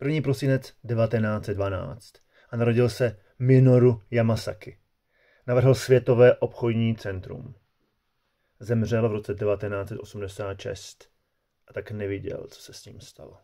1. prosinec 1912 a narodil se Minoru Yamasaki. Navrhl Světové obchodní centrum. Zemřel v roce 1986 a tak neviděl, co se s ním stalo.